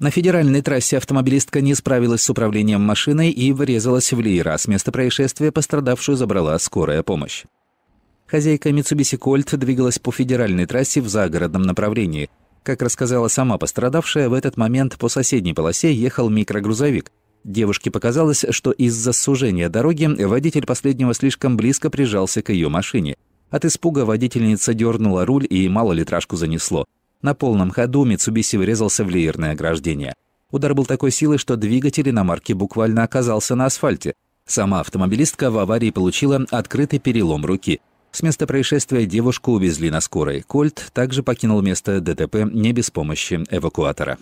На федеральной трассе автомобилистка не справилась с управлением машиной и врезалась в лира. С места происшествия пострадавшую забрала скорая помощь. Хозяйка Mitsubishi Colt двигалась по федеральной трассе в загородном направлении. Как рассказала сама пострадавшая, в этот момент по соседней полосе ехал микрогрузовик. Девушке показалось, что из-за сужения дороги водитель последнего слишком близко прижался к ее машине. От испуга водительница дернула руль и малолитражку занесло. На полном ходу Митсубиси врезался в леерное ограждение. Удар был такой силы, что двигатель иномарки буквально оказался на асфальте. Сама автомобилистка в аварии получила открытый перелом руки. С места происшествия девушку увезли на скорой. Кольт также покинул место ДТП не без помощи эвакуатора.